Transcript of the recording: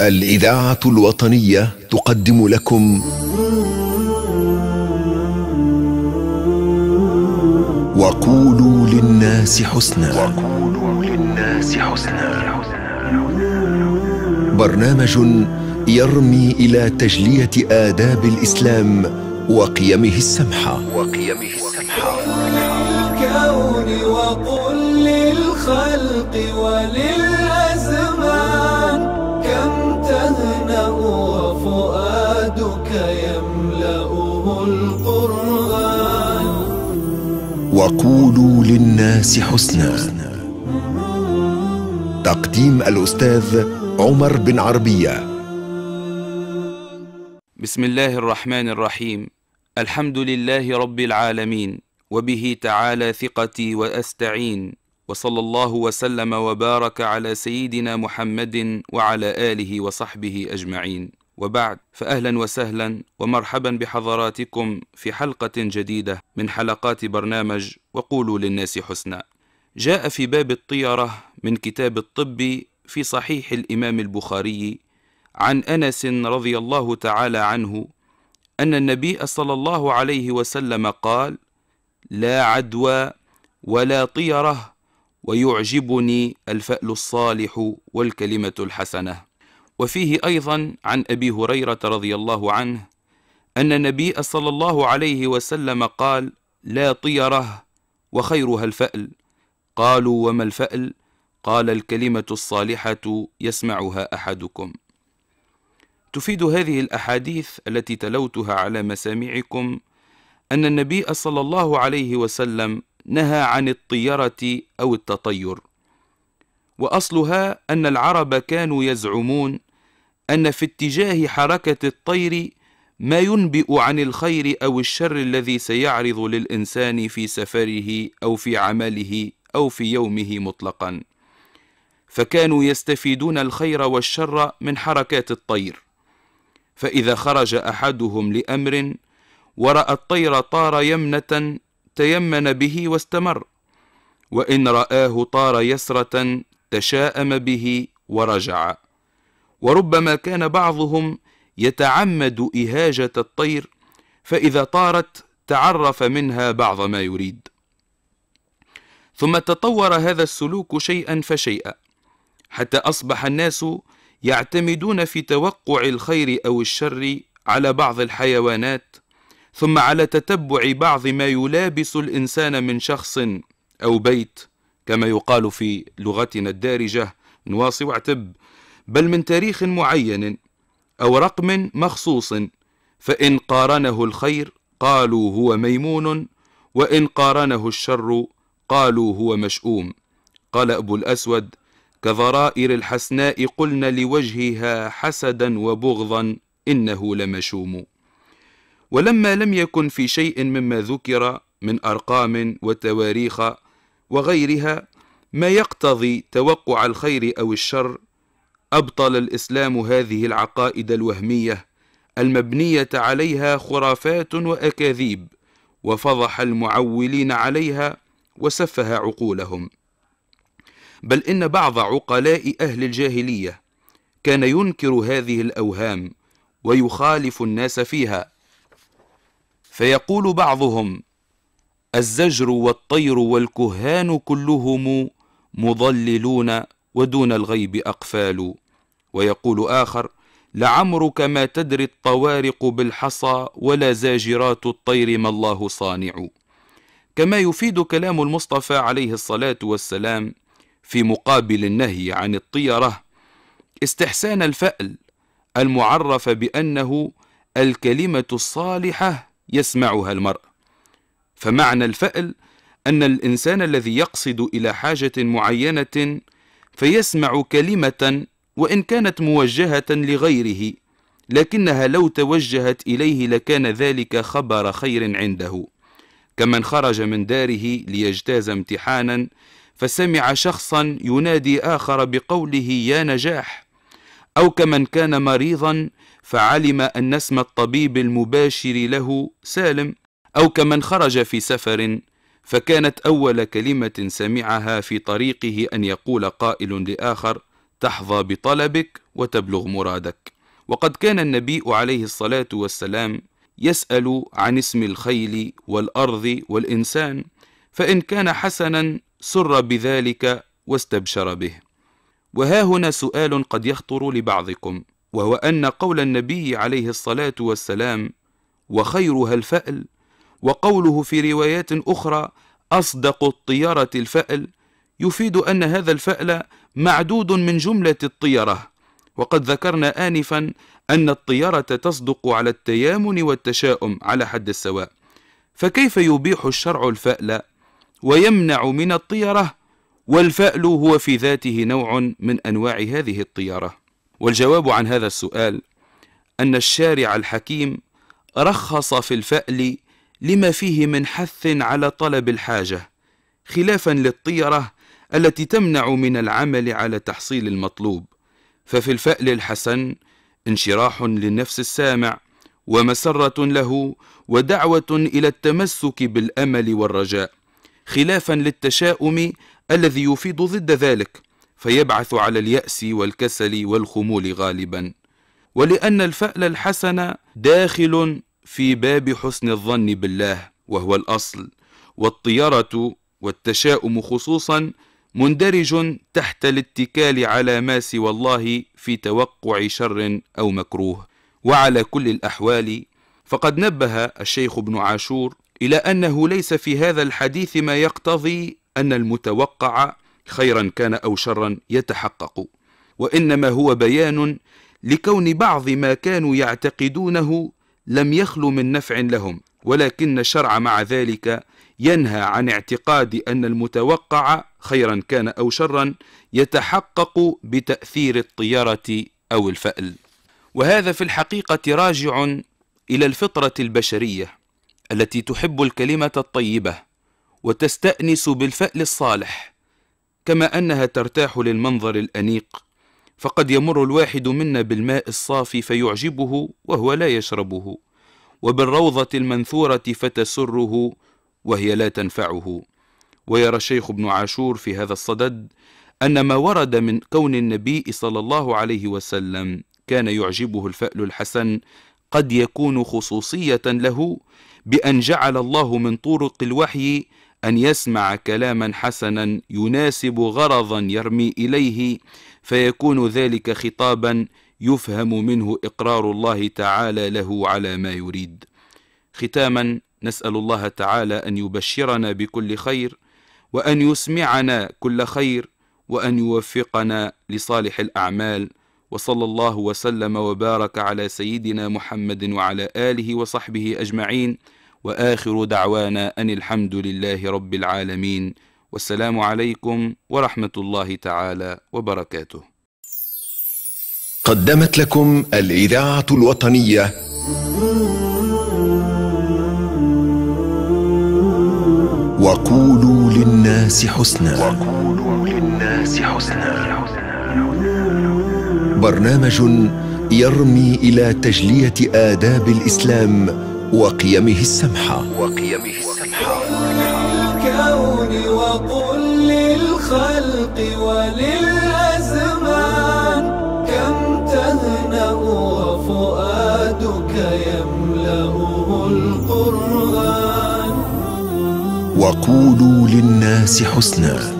الإذاعة الوطنية تقدم لكم وقولوا للناس حسنا وقولوا للناس حسنا برنامج يرمي إلى تجلية آداب الإسلام وقيمه السمحة وقيمه السمحة للكون وقل للخلق ولل وقولوا للناس حسنا تقديم الأستاذ عمر بن عربية بسم الله الرحمن الرحيم الحمد لله رب العالمين وبه تعالى ثقتي وأستعين وصلى الله وسلم وبارك على سيدنا محمد وعلى آله وصحبه أجمعين وبعد فأهلا وسهلا ومرحبا بحضراتكم في حلقة جديدة من حلقات برنامج وقولوا للناس حسنا جاء في باب الطيرة من كتاب الطب في صحيح الإمام البخاري عن أنس رضي الله تعالى عنه أن النبي صلى الله عليه وسلم قال لا عدوى ولا طيره ويعجبني الفأل الصالح والكلمة الحسنة وفيه أيضا عن أبي هريرة رضي الله عنه أن النبي صلى الله عليه وسلم قال لا طيره وخيرها الفأل قالوا وما الفأل قال الكلمة الصالحة يسمعها أحدكم تفيد هذه الأحاديث التي تلوتها على مسامعكم أن النبي صلى الله عليه وسلم نهى عن الطيرة أو التطير وأصلها أن العرب كانوا يزعمون أن في اتجاه حركة الطير ما ينبئ عن الخير أو الشر الذي سيعرض للإنسان في سفره أو في عمله أو في يومه مطلقا فكانوا يستفيدون الخير والشر من حركات الطير فإذا خرج أحدهم لأمر ورأى الطير طار يمنة تيمن به واستمر وإن رآه طار يسرة تشاءم به ورجع وربما كان بعضهم يتعمد إهاجة الطير فإذا طارت تعرف منها بعض ما يريد ثم تطور هذا السلوك شيئا فشيئا حتى أصبح الناس يعتمدون في توقع الخير أو الشر على بعض الحيوانات ثم على تتبع بعض ما يلابس الإنسان من شخص أو بيت كما يقال في لغتنا الدارجة نواصي واعتب بل من تاريخ معين أو رقم مخصوص فإن قارنه الخير قالوا هو ميمون وإن قارنه الشر قالوا هو مشؤوم قال أبو الأسود كضرائر الحسناء قلنا لوجهها حسدا وبغضا إنه لمشوم ولما لم يكن في شيء مما ذكر من أرقام وتواريخ وغيرها ما يقتضي توقع الخير أو الشر أبطل الإسلام هذه العقائد الوهمية المبنية عليها خرافات وأكاذيب وفضح المعولين عليها وسفه عقولهم بل إن بعض عقلاء أهل الجاهلية كان ينكر هذه الأوهام ويخالف الناس فيها فيقول بعضهم الزجر والطير والكهان كلهم مضللون ودون الغيب أقفال ويقول آخر لعمرك ما تدري الطوارق بالحصى ولا زاجرات الطير ما الله صانع كما يفيد كلام المصطفى عليه الصلاة والسلام في مقابل النهي عن الطيرة استحسان الفأل المعرف بأنه الكلمة الصالحة يسمعها المرء فمعنى الفأل أن الإنسان الذي يقصد إلى حاجة معينة فيسمع كلمة وإن كانت موجهة لغيره لكنها لو توجهت إليه لكان ذلك خبر خير عنده كمن خرج من داره ليجتاز امتحانا فسمع شخصا ينادي آخر بقوله يا نجاح أو كمن كان مريضا فعلم أن اسم الطبيب المباشر له سالم أو كمن خرج في سفر فكانت أول كلمة سمعها في طريقه أن يقول قائل لآخر تحظى بطلبك وتبلغ مرادك وقد كان النبي عليه الصلاة والسلام يسأل عن اسم الخيل والأرض والإنسان فإن كان حسنا سر بذلك واستبشر به وها هنا سؤال قد يخطر لبعضكم وهو أن قول النبي عليه الصلاة والسلام وخيرها الفأل وقوله في روايات أخرى أصدق الطيرة الفأل يفيد أن هذا الفأل معدود من جملة الطيرة وقد ذكرنا آنفا أن الطيرة تصدق على التيامن والتشاؤم على حد السواء فكيف يبيح الشرع الفأل ويمنع من الطيرة والفأل هو في ذاته نوع من أنواع هذه الطيرة والجواب عن هذا السؤال أن الشارع الحكيم رخص في الفأل لما فيه من حث على طلب الحاجة خلافا للطيرة التي تمنع من العمل على تحصيل المطلوب ففي الفأل الحسن انشراح للنفس السامع ومسرة له ودعوة إلى التمسك بالأمل والرجاء خلافا للتشاؤم الذي يفيد ضد ذلك فيبعث على اليأس والكسل والخمول غالبا ولأن الفأل الحسن داخل في باب حسن الظن بالله وهو الأصل والطيرة والتشاؤم خصوصا مندرج تحت الاتكال على ما سوى الله في توقع شر أو مكروه وعلى كل الأحوال فقد نبه الشيخ ابن عاشور إلى أنه ليس في هذا الحديث ما يقتضي أن المتوقع خيرا كان أو شرا يتحقق وإنما هو بيان لكون بعض ما كانوا يعتقدونه لم يخلو من نفع لهم ولكن الشرع مع ذلك ينهى عن اعتقاد أن المتوقع خيرا كان أو شرا يتحقق بتأثير الطيرة أو الفأل وهذا في الحقيقة راجع إلى الفطرة البشرية التي تحب الكلمة الطيبة وتستأنس بالفأل الصالح كما أنها ترتاح للمنظر الأنيق فقد يمر الواحد منا بالماء الصافي فيعجبه وهو لا يشربه وبالروضة المنثورة فتسره وهي لا تنفعه ويرى الشيخ ابن عاشور في هذا الصدد أن ما ورد من كون النبي صلى الله عليه وسلم كان يعجبه الفأل الحسن قد يكون خصوصية له بأن جعل الله من طرق الوحي أن يسمع كلاما حسنا يناسب غرضا يرمي إليه فيكون ذلك خطابا يفهم منه إقرار الله تعالى له على ما يريد ختاما نسأل الله تعالى أن يبشرنا بكل خير وأن يسمعنا كل خير وأن يوفقنا لصالح الأعمال وصلى الله وسلم وبارك على سيدنا محمد وعلى آله وصحبه أجمعين وآخر دعوانا أن الحمد لله رب العالمين والسلام عليكم ورحمة الله تعالى وبركاته قدمت لكم الإذاعة الوطنية وقولوا للناس حسنا وقولوا للناس حسنا برنامج يرمي إلى تجلية آداب الإسلام وقيمه السمحة وقيمه السمحة الكون وقل للخلق وللأزمان كم تهنأ وفؤادك يملأه القرآن وقولوا للناس حسناً